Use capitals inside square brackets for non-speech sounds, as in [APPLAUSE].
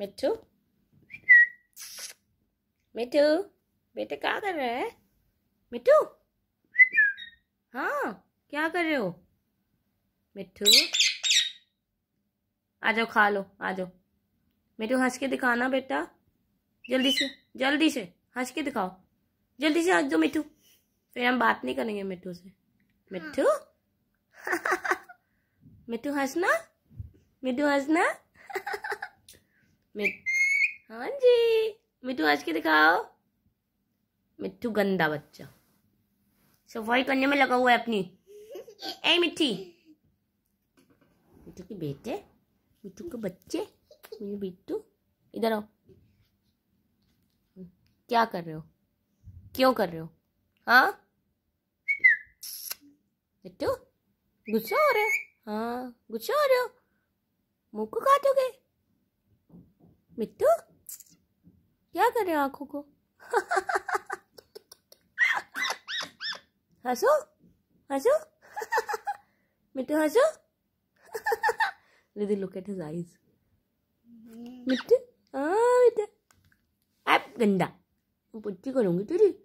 मिट्टू मिट्टू बेटे क्या कर रहे है मिट्टू हाँ क्या कर रहे हो मिट्टू आ जाओ खा लो आ जाओ मिट्टू हंस के दिखाना बेटा जल्दी से जल्दी से हंस के दिखाओ जल्दी से हंस दो मिट्टू फिर हम बात नहीं करेंगे मिट्टू से मिट्टू मिट्टू हाँ। [LAUGHS] हंसना मिट्टू हंसना [LAUGHS] हाँ जी मिठू आज के दिखाओ मिट्टू गंदा बच्चा सफाई करने में लगा हुआ है अपनी ए मिट्टी मिठू के बेटे मिठू के बच्चे बिट्टू इधर आओ क्या कर रहे हो क्यों कर रहे हो हाँ बिट्टू गुस्सा हो रहे हो हाँ गुस्सा हो रहे हो मुँह को काटोगे मिट्टू क्या कर रहे हो आंखों को हंसो हंसो मिट्टू हंसो Ridhi look at his eyes Mittu हाँ मिट्टू आप गंदा पुट्टी करूंगी तेरी